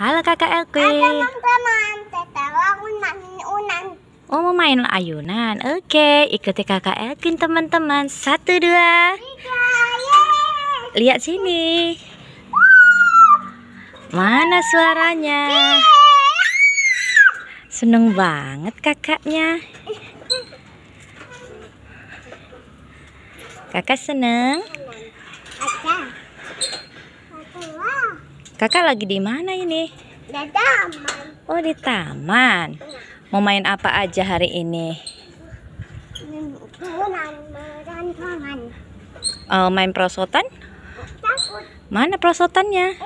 Halo kakak Elke. Oh mau main ayunan. Oke, ikuti kakak Elkin teman-teman. Satu dua. Lihat sini. Mana suaranya? Seneng banget kakaknya. Kakak seneng. Kakak lagi di mana ini? Di taman. Oh, di taman. Mau main apa aja hari ini? Oh, main prosotan? Mana prosotannya?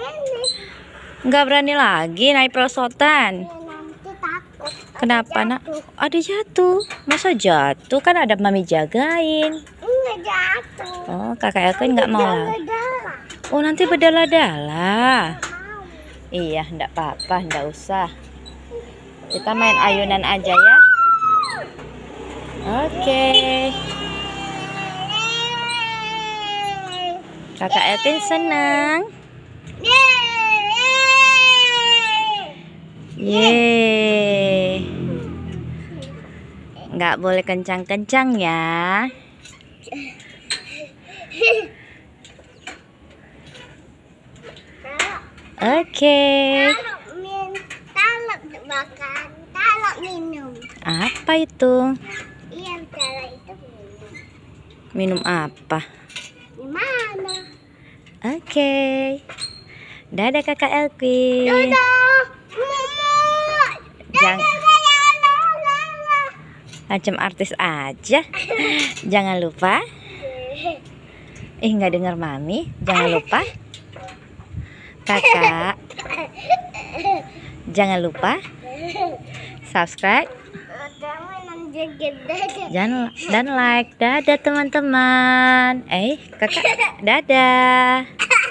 Enggak berani lagi naik prosotan. Iya, Kenapa nak? Ada jatuh. Masa jatuh kan ada mami jagain. Iya, oh, kakak aku nggak mau. Oh, nanti berdalah-dalah. Iya, ndak apa-apa, ndak usah. Kita main ayunan aja ya. Oke. Okay. Kakak Elvin senang. Yeay. Enggak boleh kencang-kencang ya. okay. Talok min, talok makan, talok minum. Apa itu? Yang talok itu minum. Minum apa? Di Mana? Oke. Okay. Dadah kakak Elqui. Dadah. Jangan macam artis aja. Jangan lupa. eh, nggak dengar mami. Jangan lupa kakak jangan lupa subscribe jangan dan like dadah teman-teman eh kakak dadah